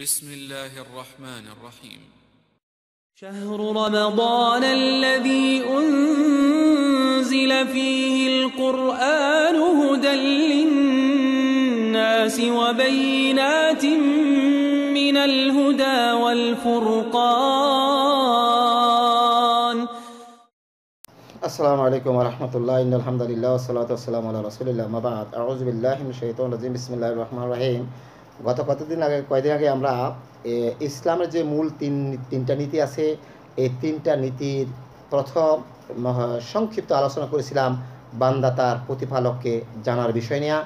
بسم الله الرحمن الرحيم شهر رمضان الذي أنزل فيه القرآن هدى للناس وبينات من الهدى والفرقان السلام عليكم ورحمة الله إن الحمد لله والصلاة والسلام على رسول الله ما بعد أعوذ بالله من الشيطان الرجيم بسم الله الرحمن الرحيم গত কতদিন আগে কয়দিন আগে আমরা ইসলামের যে মূল তিন তিনটা নীতি আছে এই তিনটা নীতির প্রথম সংক্ষিপ্ত আলোচনা করেছিলাম বান্দা তার প্রতিপালককে জানার বিষয় নিয়ে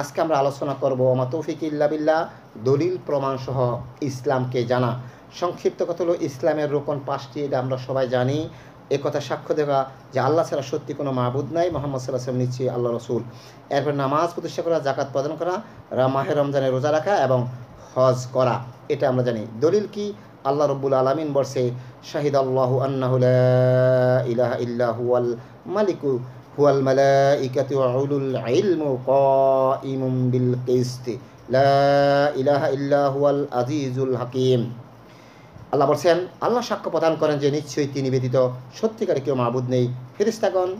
আজকে আমরা আলোচনা করব আমার তৌফিক ইল্লাবিল্লা দলিল প্রমাণসহ ইসলামকে জানা সংক্ষিপ্ত কথা হলো ইসলামের রোপণ পাঁচটি এটা আমরা সবাই জানি এ কথা সাক্ষ্য দেওয়া যে আল্লাহ ছাড়া সত্যি কোনো মাহবুদ নাই মোহাম্মদ সাল্লাহ সাল্লাম নিচ্ছি আল্লাহ রসুল এরপর নামাজ প্রতিষ্ঠা করা জাকাত প্রদান করা মাহে রমজানে রোজা রাখা এবং হজ করা এটা আমরা জানি দলিল কি আল্লাহ রব্বুল আলমিন বর্ষে শাহিদ আল্লাহ ইলাহ ইল্লাহ মালিকু হুয়াল মালাইকাতু আউলুল ক ইমুম বিল কিসতি লা ইলাহা ইল্লা হুয়াল আজিজুল হাকিম আল্লাহ বলছেন আল্লাহ সাক্ষ্য প্রদান করেন যে নিশ্চয়ই তিনি ব্যতীত সত্যিকারে কেউ মাহবুদ নেই ফেরিস্তাগণ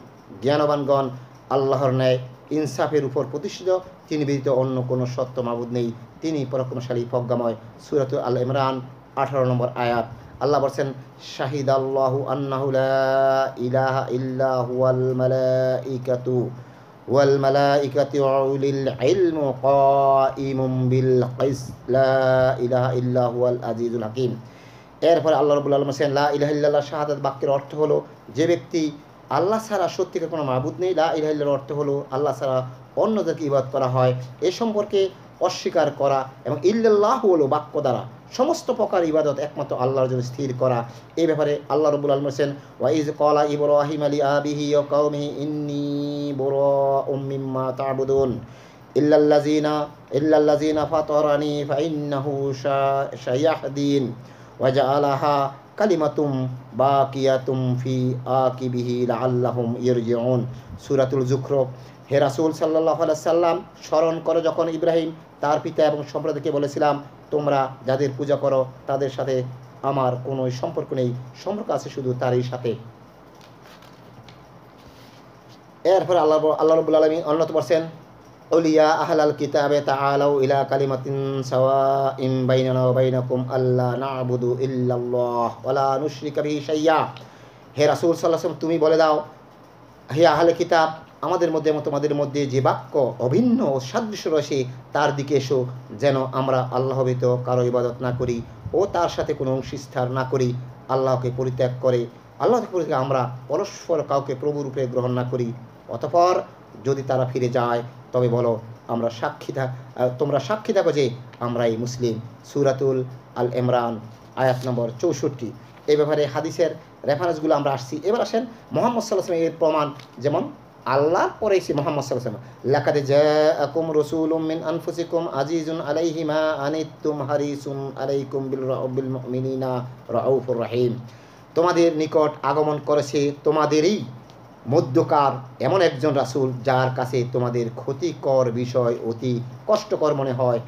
জ্ঞানবানগণ আল্লাহর ন্যায় ইনসাফের উপর প্রতিষ্ঠিত তিনি ব্যতীত অন্য কোনো সত্য মাহবুদ নেই তিনি পরাক্রমশালী প্রজ্ঞাময় সুরত আল ইমরান আঠারো নম্বর আয়াত আল্লাহ বলছেন শাহিদ আল্লাহ আল্লাহ লা হাকিম এরপরে আল্লাহ রবুল আলম হোসেন লা ইলাহিল্লাহ শাহাদ বাক্যের অর্থ হলো যে ব্যক্তি আল্লাহ ছাড়া সত্যিকার কোনো মাহবুদ নেই লা ইহিল্লার অর্থ হলো আল্লাহ ছাড়া অন্যদেরকে ইবাদ করা হয় এ সম্পর্কে অস্বীকার করা এবং ইল্লাহ হলো বাক্য দ্বারা সমস্ত প্রকার ইবাদত একমাত্র আল্লাহর জন্য স্থির করা এ ব্যাপারে আল্লাহ রবুল আলম হোসেন ওয়াইজ কলা ইবরাহিম আলী আবিহি কৌমি ইন্নি বড় উম্মিম্মা তাবুদুন ইল্লাল্লাজিনা ইল্লাল্লাজিনা ফাতরানি ফাইন্নাহু শায়াহদিন ওয়াজা আলাহা কালিমাতুম বা কিয়াতুম ফি আ কিবিহি আল্লাহম ইরজিউন সুরাতুল জুখরফ হে রাসুল সাল্লাহ সাল্লাম স্মরণ করো যখন ইব্রাহিম তার পিতা এবং সম্প্রদায়কে বলেছিলাম তোমরা যাদের পূজা করো তাদের সাথে আমার কোনো সম্পর্ক নেই সম্পর্ক আছে শুধু তারই সাথে এরপর আল্লাহ আল্লাহ রবুল আলমী অন্যত বলছেন অলিয়া আহলাল কিতাবে তাআলাউ ইলা কালিমাতিন সাওয়াইম বাইনানা ওয়া বাইনাকুম আল্লা না'বুদু ইল্লাল্লাহ ওয়া লা নুশরিকা বিহি শাইয়্যা হে রাসূল সাল্লাল্লাহু আলাইহি তুমি বলে দাও হে আহলে কিতাব আমাদের মধ্যে এবং তোমাদের মধ্যে যে বাক্য অভিন্ন ও সাদৃশ্য রয়েছে তার দিকে এসো যেন আমরা আল্লাহ ব্যতীত কারো ইবাদত না করি ও তার সাথে কোনো অংশীস্থার না করি আল্লাহকে পরিত্যাগ করে আল্লাহ পরিষ্কার আমরা পরস্পর কাউকে প্রভুরূপে গ্রহণ না করি অতপর যদি তারা ফিরে যায় তবে বলো আমরা সাক্ষী তোমরা সাক্ষী থাকো যে এই মুসলিম সুরাতুল আল ইমরান আয়াত নম্বর চৌষট্টি এই ব্যাপারে হাদিসের রেফারেন্সগুলো আমরা আসছি এবার আসেন মোহাম্মদ সাল্লাহ এর প্রমাণ যেমন আল্লাহর পরে এসে মোহাম্মদ সাল্লাম লেখাতে জাআকুম রসুল মিন আনফুসিকুম আজিজুন আলাইহিমা মা আনিতুম হারিসুন আলাইকুম বিল মুমিনিনা রাউফুর রাহিম তোমাদের নিকট আগমন করেছে তোমাদেরই মধ্যকার এমন একজন রাসুল যার কাছে তোমাদের ক্ষতিকর বিষয় অতি কষ্টকর মনে হয়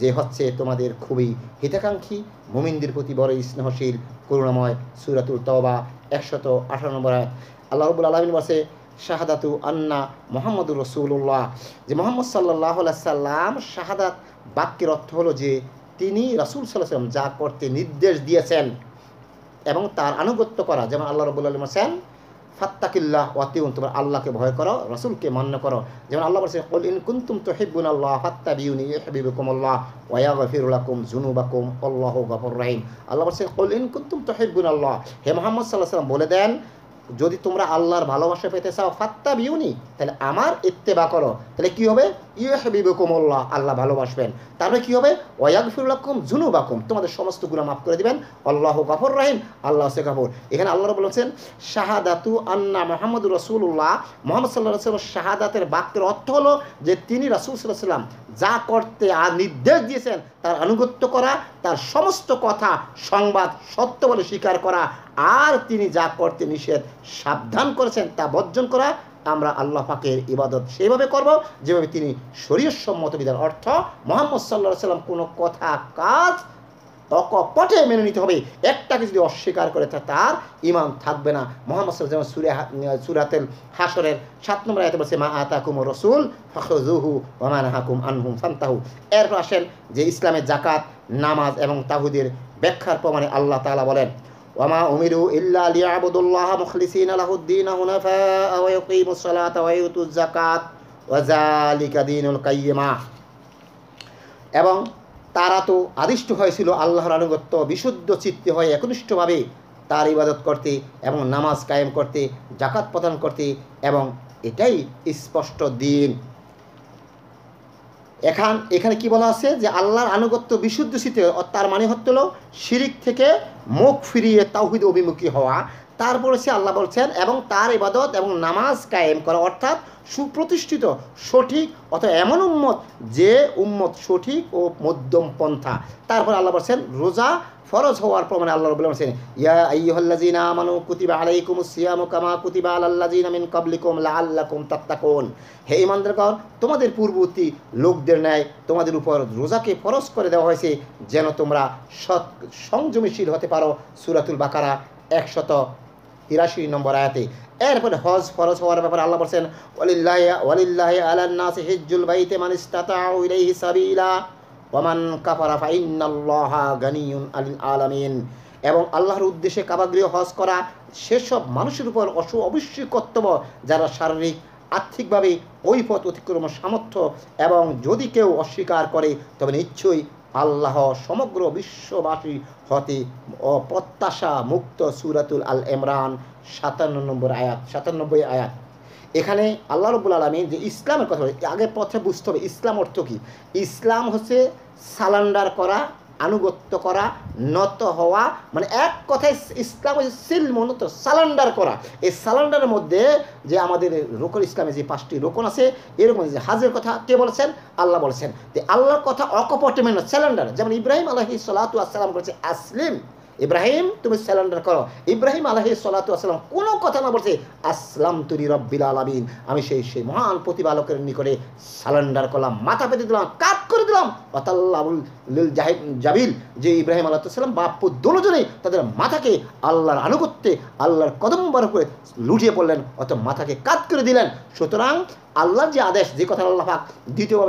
যে হচ্ছে তোমাদের খুবই হিতাকাঙ্ক্ষী মুমিনদের প্রতি বড় স্নেহশীল করুণাময় সুরাতুল তবা একশত আটানব্বই আল্লাহ রবুল আলমিন বসে শাহাদাতু আন্না মোহাম্মদুর রসুল্লাহ যে মোহাম্মদ সাল্লাহ সাল্লাম শাহাদাত বাক্যের অর্থ হলো যে তিনি রাসুল সাল্লাহ সাল্লাম যা করতে নির্দেশ দিয়েছেন এবং তার আনুগত্য করা যেমন আল্লাহ রবুল্লা আলম হোসেন ফাত্তাকিল্লাহ ওয়াতিউন তোমরা আল্লাহকে ভয় করো রসুলকে মান্য করো যেমন আল্লাহ বলছে কল ইন কুন্তুম তো হেবুন আল্লাহ ফাত্তা বিউনি হাবিবুকুম আল্লাহ ওয়া গফিরুলাকুম জুনুবাকুম অল্লাহ গফর রাহিম আল্লাহ বলছে কল ইন কুন্তুম তো হেবুন আল্লাহ হে মোহাম্মদ সাল্লাহ সাল্লাম বলে দেন যদি তোমরা আল্লাহর ভালোবাসা পেতে চাও ফাত্তা বিউনি তাহলে আমার ইত্তেবা করো তাহলে কী হবে ইউহাবিবকুমুল্লাহ আল্লাহ ভালোবাসবেন তাহলে কী হবে ওয়াক ফিরুল্লাকুম জুনুবাকুম তোমাদের সমস্ত গুণা মাফ করে দিবেন আল্লাহ কাপুর রাহিম আল্লাহ সে কাপুর এখানে আল্লাহ বলেছেন শাহাদাতু আন্না মোহাম্মদ রসুল্লাহ মোহাম্মদ সাল্লাহ সাল্লাম শাহাদাতের বাক্যের অর্থ হলো যে তিনি রাসুল সাল্লাহ সাল্লাম যা করতে আর নির্দেশ দিয়েছেন তার আনুগত্য করা তার সমস্ত কথা সংবাদ সত্য বলে স্বীকার করা আর তিনি যা করতে নিষেধ সাবধান করেছেন তা বর্জন করা আমরা আল্লাহ পাকের ইবাদত সেইভাবে করব যেভাবে তিনি শরীর সম্মত বিধান অর্থ মোহাম্মদ সাল্লাহ সাল্লাম কোনো কথা কাজ অকপটে মেনে নিতে হবে একটাকে যদি অস্বীকার করে তার ইমান থাকবে না মোহাম্মদ সাল্লাহ যেমন সুরে সুরাতেল হাসরের সাত নম্বর আয়তে বলছে মা আতাকুম রসুল ফখরুহু মামান হাকুম আনহুম ফান্তাহু এরপর আসেন যে ইসলামের জাকাত নামাজ এবং তাহুদের ব্যাখ্যার প্রমাণে আল্লাহ তালা বলেন وما أمروا إلا ليعبدوا الله مخلصين له الدين حنفاء ويقيموا الصلاة ويؤتوا الزكاة وذلك دين القيمة এবং তারা তো আদিষ্ট হয়েছিল আল্লাহর আনুগত্য বিশুদ্ধ চিত্তে হয়ে একনিষ্ঠভাবে তার ইবাদত করতে এবং নামাজ কায়েম করতে জাকাত প্রদান করতে এবং এটাই স্পষ্ট দিন এখান এখানে কি বলা আছে যে আল্লাহর আনুগত্য বিশুদ্ধ শীতে তার মানে হচ্ছিল শিরিক থেকে মুখ ফিরিয়ে তাওহিদ অভিমুখী হওয়া তারপরে সে আল্লাহ বলছেন এবং তার ইবাদত এবং নামাজ কায়েম করা অর্থাৎ সুপ্রতিষ্ঠিত সঠিক অথবা এমন উম্মত যে উম্মত সঠিক ও মধ্যম পন্থা তারপর আল্লাহ বলছেন রোজা ফরজ হওয়ার প্রমাণে আল্লাহ রবুল্লাহ বলছেন ইয়া আইহল্লাজিনা আমানু কুতিবা আলাইকুম সিয়াম কামা কুতিবা আলাল্লাজিনা মিন কাবলিকুম লাআল্লাকুম তাত্তাকুন হে ইমানদারগণ তোমাদের পূর্ববর্তী লোকদের ন্যায় তোমাদের উপর রোজাকে ফরজ করে দেওয়া হয়েছে যেন তোমরা সৎ সংযমীশীল হতে পারো সুরাতুল বাকারা একশত তিরাশি নম্বর আয়াতে এরপরে হজ ফরজ হওয়ার ব্যাপারে আল্লাহ বলছেন ওলিল্লাহ ওলিল্লাহ আলান্নাস বাইতে মান সাবিলা ওয়ামান কাফারা ফাইন্নাল্লাহা গানিউন আলিল আলামিন এবং আল্লাহর উদ্দেশ্যে কাবাগৃহ হজ করা সেসব মানুষের উপর অসু অবশ্যই কর্তব্য যারা শারীরিক আর্থিকভাবে ওই পথ অতিক্রম সামর্থ্য এবং যদি কেউ অস্বীকার করে তবে নিশ্চয়ই আল্লাহ সমগ্র বিশ্ববাসী হতে অপ্রত্যাশা মুক্ত সুরাতুল আল ইমরান সাতান্ন নম্বর আয়াত সাতানব্বই আয়াত এখানে আল্লাহ রবুল আলমী যে ইসলামের কথা আগে পথে বুঝতে হবে ইসলাম অর্থ কী ইসলাম হচ্ছে সালান্ডার করা আনুগত্য করা নত হওয়া মানে এক কথায় ইসলাম হচ্ছে সিল মনত সালান্ডার করা এই সালান্ডারের মধ্যে যে আমাদের রোকন ইসলামে যে পাঁচটি রোকন আছে এরকম যে হাজের কথা কে বলেছেন আল্লাহ বলেছেন তো আল্লাহর কথা অকপটে মেনে স্যালেন্ডার যেমন ইব্রাহিম আলহি সালাতু আসসালাম করেছে আসলিম ইব্রাহিম তুমি স্যালেন্ডার করো ইব্রাহিম আলহি সালাতু আসসালাম কোনো কথা না বলছে আসলাম তুরি রব্বিল আলমিন আমি সেই সেই মহান প্রতিপালকের নিকটে স্যালেন্ডার করলাম মাথা পেতে দিলাম কাত করে করলাম অতাল্লাবুল লিল জাহিদ জাবিল যে ইব্রাহিম আল্লাহ সাল্লাম বাপ দুজনে তাদের মাথাকে আল্লাহর আনুগত্যে আল্লাহর কদম বার করে লুটিয়ে পড়লেন অত মাথাকে কাত করে দিলেন সুতরাং আল্লাহর যে আদেশ যে কথা আল্লাহ পাক দ্বিতীয়বার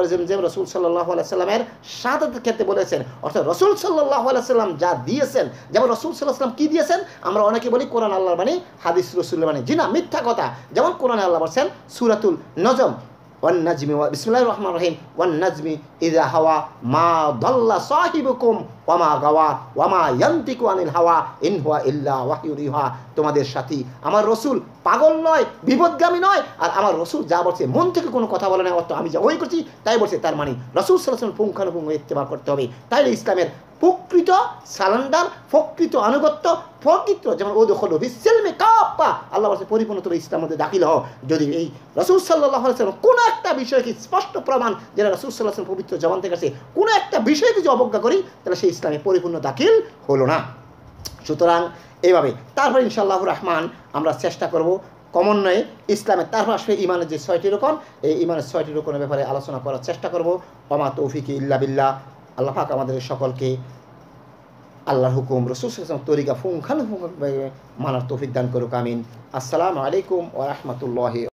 রসুল সাল্লাহ সাল্লামের সাদাতের ক্ষেত্রে বলেছেন অর্থাৎ রসুল সাল্লাহ সাল্লাম যা দিয়েছেন যেমন রসুল সাল্লাহ সাল্লাম কী দিয়েছেন আমরা অনেকে বলি কোরআন আল্লাহর বাণী হাদিস রসুল্লাহ বাণী জিনা মিথ্যা কথা যেমন কোরআন আল্লাহ বলছেন সুরাতুল নজম ওয়ান নাজমি বিসমুল্লাহ রহমান রহিম ওয়ান নাজমি ইদা হাওয়া মা দল্লা সাহিবুকুম ওয়ামা গাওয়া ওয়ামা ইয়ান্তিকু আনিল হাওয়া ইন হুয়া ইল্লা ওয়াহিউরিহা তোমাদের সাথী আমার রসুল পাগল নয় বিপদগামী নয় আর আমার রসুল যা বলছে মন থেকে কোনো কথা বলে না অর্থ আমি যা ওই করছি তাই বলছে তার মানে রসুল সাল্লাহ পুঙ্খানুপুঙ্খ ইত্তেমা করতে হবে তাই ইসলামের প্রকৃত সালান্ডার প্রকৃত আনুগত্য প্রকৃত যেমন ও দখল হিসেলমে কাপা আল্লাহ বলছে পরিপূর্ণ তোমরা ইসলাম মধ্যে দাখিল হও যদি এই রসুল সাল্লাহ সাল্লাম কোনো একটা বিষয়কে স্পষ্ট প্রমাণ যেটা রসুল সাল্লাহ আসলাম পবিত্র জবান থেকে আসে কোনো একটা বিষয়কে যদি অবজ্ঞা করি তাহলে সেই ইসলামে পরিপূর্ণ দাখিল হলো না সুতরাং এইভাবে তারপর ইনশাল্লাহ রহমান আমরা চেষ্টা করব কমন্বয়ে ইসলামের তারপর আসবে ইমানের যে ছয়টি রোকন এই ইমানের ছয়টি রোকনের ব্যাপারে আলোচনা করার চেষ্টা করবো অমা তৌফিক ইল্লা বিল্লা আল্লাহ পাক আমাদের সকলকে আল্লাহর হুকুম রসুল তরিকা ফুঙ্খানুফুঙ্খ মানার তৌফিক দান করুক আমিন আসসালামু আলাইকুম ও রহমতুল্লাহ